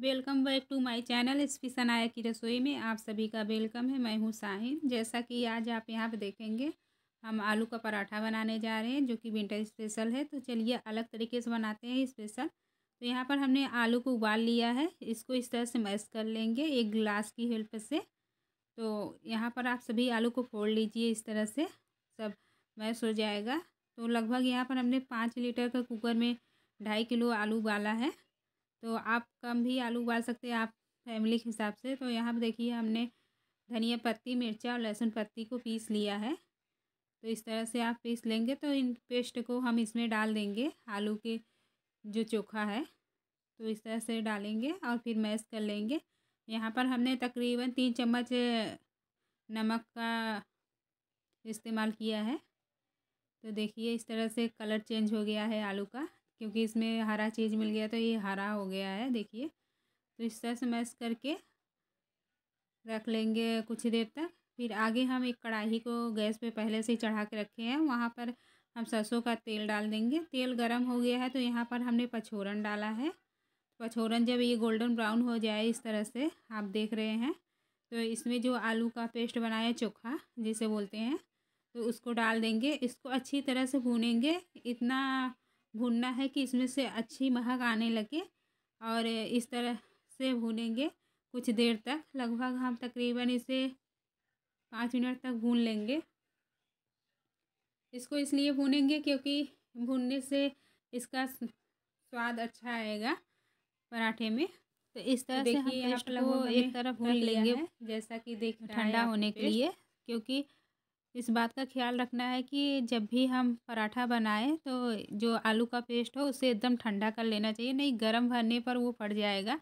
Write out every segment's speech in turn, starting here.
welcome back to my channel इस सनाया की रसोई में आप सभी का वेलकम है मैं हूँ साहिन जैसा कि आज आप यहाँ पर देखेंगे हम आलू का पराठा बनाने जा रहे हैं जो कि विंटर स्पेशल है तो चलिए अलग तरीके से बनाते हैं स्पेशल तो यहाँ पर हमने आलू को उबाल लिया है इसको इस तरह से मैश कर लेंगे एक गिलास की हेल्प से तो यहाँ पर आप सभी आलू को फोड़ लीजिए इस तरह से सब मैश हो जाएगा तो लगभग यहाँ पर हमने पाँच लीटर का कुकर में ढाई किलो आलू उबाला है तो आप कम भी आलू उबाल सकते हैं आप फैमिली के हिसाब से तो यहाँ पर देखिए हमने धनिया पत्ती मिर्चा और लहसुन पत्ती को पीस लिया है तो इस तरह से आप पीस लेंगे तो इन पेस्ट को हम इसमें डाल देंगे आलू के जो चोखा है तो इस तरह से डालेंगे और फिर मैश कर लेंगे यहाँ पर हमने तकरीबन तीन चम्मच नमक का इस्तेमाल किया है तो देखिए इस तरह से कलर चेंज हो गया है आलू का क्योंकि इसमें हरा चीज़ मिल गया तो ये हरा हो गया है देखिए तो इस तरह से मैश करके रख लेंगे कुछ देर तक फिर आगे हम एक कढ़ाई को गैस पे पहले से चढ़ा के रखे हैं वहाँ पर हम सरसों का तेल डाल देंगे तेल गरम हो गया है तो यहाँ पर हमने पछोरन डाला है पछोरन जब ये गोल्डन ब्राउन हो जाए इस तरह से आप देख रहे हैं तो इसमें जो आलू का पेस्ट बनाया चोखा जिसे बोलते हैं तो उसको डाल देंगे इसको अच्छी तरह से भूनेंगे इतना भूनना है कि इसमें से अच्छी महक आने लगे और इस तरह से भूनेंगे कुछ देर तक लगभग हम तकरीबन इसे पाँच मिनट तक भून लेंगे इसको इसलिए भूनेंगे क्योंकि भूनने से इसका स्वाद अच्छा आएगा पराठे में तो इस तरह से हम एक तरफ भून लेंगे जैसा कि देख ठंडा होने के लिए क्योंकि इस बात का ख्याल रखना है कि जब भी हम पराठा बनाएं तो जो आलू का पेस्ट हो उसे एकदम ठंडा कर लेना चाहिए नहीं गर्म भरने पर वो फट जाएगा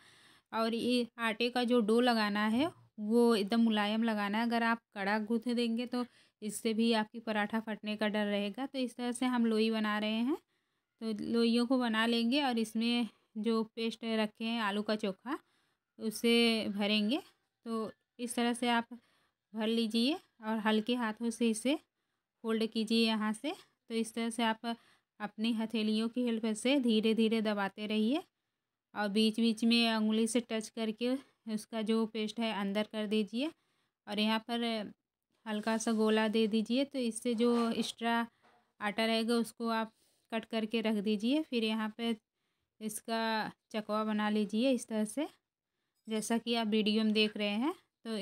और ये आटे का जो डो लगाना है वो एकदम मुलायम लगाना है अगर आप कड़ा गूँथ देंगे तो इससे भी आपकी पराठा फटने का डर रहेगा तो इस तरह से हम लोई बना रहे हैं तो लोइयों को बना लेंगे और इसमें जो पेस्ट रखे हैं आलू का चोखा उसे भरेंगे तो इस तरह से आप भर लीजिए और हल्के हाथों से इसे फोल्ड कीजिए यहाँ से तो इस तरह से आप अपनी हथेलियों की हेल्प से धीरे धीरे दबाते रहिए और बीच बीच में उंगली से टच करके उसका जो पेस्ट है अंदर कर दीजिए और यहाँ पर हल्का सा गोला दे दीजिए तो इससे जो एक्स्ट्रा आटा रहेगा उसको आप कट करके रख दीजिए फिर यहाँ पर इसका चकवा बना लीजिए इस तरह से जैसा कि आप वीडियो में देख रहे हैं तो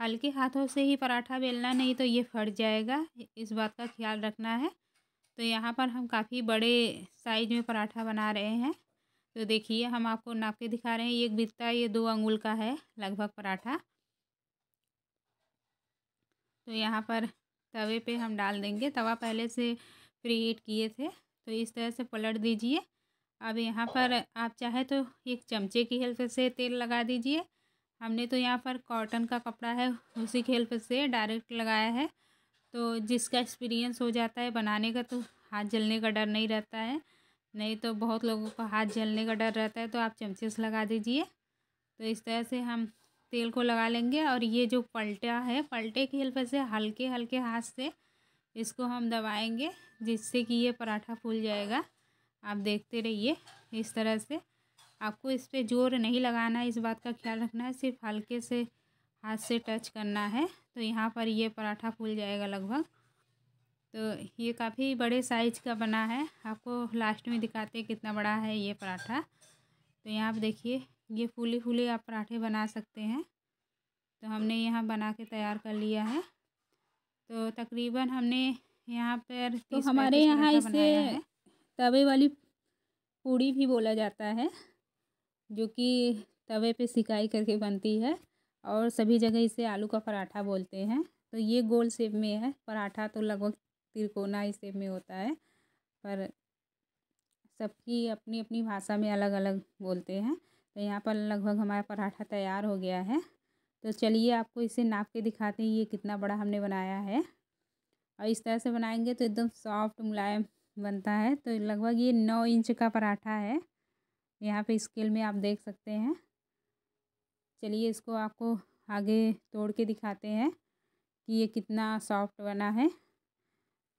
हल्के हाथों से ही पराठा बेलना नहीं तो ये फट जाएगा इस बात का ख्याल रखना है तो यहाँ पर हम काफ़ी बड़े साइज में पराठा बना रहे हैं तो देखिए हम आपको नाप के दिखा रहे हैं एक बित्ता ये दो अंगुल का है लगभग पराठा तो यहाँ पर तवे पे हम डाल देंगे तवा पहले से प्री हीट किए थे तो इस तरह से पलट दीजिए अब यहाँ पर आप चाहे तो एक चमचे की हेल्प से तेल लगा दीजिए हमने तो यहाँ पर कॉटन का कपड़ा है उसी के हेल्प से डायरेक्ट लगाया है तो जिसका एक्सपीरियंस हो जाता है बनाने का तो हाथ जलने का डर नहीं रहता है नहीं तो बहुत लोगों को हाथ जलने का डर रहता है तो आप चमचे से लगा दीजिए तो इस तरह से हम तेल को लगा लेंगे और ये जो पलटा है पलटे की हेल्प से हल्के हल्के हाथ से इसको हम दबाएंगे जिससे कि ये पराठा फूल जाएगा आप देखते रहिए इस तरह से आपको इस पर जोर नहीं लगाना है इस बात का ख्याल रखना है सिर्फ हल्के से हाथ से टच करना है तो यहाँ पर ये पराठा फूल जाएगा लगभग तो ये काफ़ी बड़े साइज़ का बना है आपको लास्ट में दिखाते हैं कितना बड़ा है ये पराठा तो यहाँ पर देखिए ये फूले फूले आप पराठे बना सकते हैं तो हमने यहाँ बना के तैयार कर लिया है तो तकरीबन हमने यहाँ पर तो हमारे यहाँ इसे तवे वाली पूड़ी भी बोला जाता है जो कि तवे पे सिकाई करके बनती है और सभी जगह इसे आलू का पराठा बोलते हैं तो ये गोल शेप में है पराठा तो लगभग तिरकोना ही शेप में होता है पर सबकी अपनी अपनी भाषा में अलग अलग बोलते हैं तो यहाँ पर लगभग हमारा पराठा तैयार हो गया है तो चलिए आपको इसे नाप के दिखाते हैं ये कितना बड़ा हमने बनाया है और इस तरह से बनाएंगे तो एकदम सॉफ्ट मुलायम बनता है तो लगभग ये नौ इंच का पराठा है यहाँ पे स्केल में आप देख सकते हैं चलिए इसको आपको आगे तोड़ के दिखाते हैं कि ये कितना सॉफ्ट बना है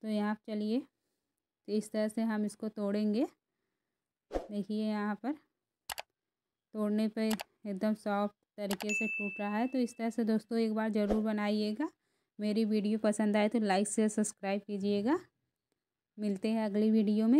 तो यहाँ चलिए तो इस तरह से हम इसको तोड़ेंगे देखिए यहाँ पर तोड़ने पे एकदम सॉफ्ट तरीके से टूट रहा है तो इस तरह से दोस्तों एक बार ज़रूर बनाइएगा मेरी वीडियो पसंद आए तो लाइक से सब्सक्राइब कीजिएगा मिलते हैं अगली वीडियो में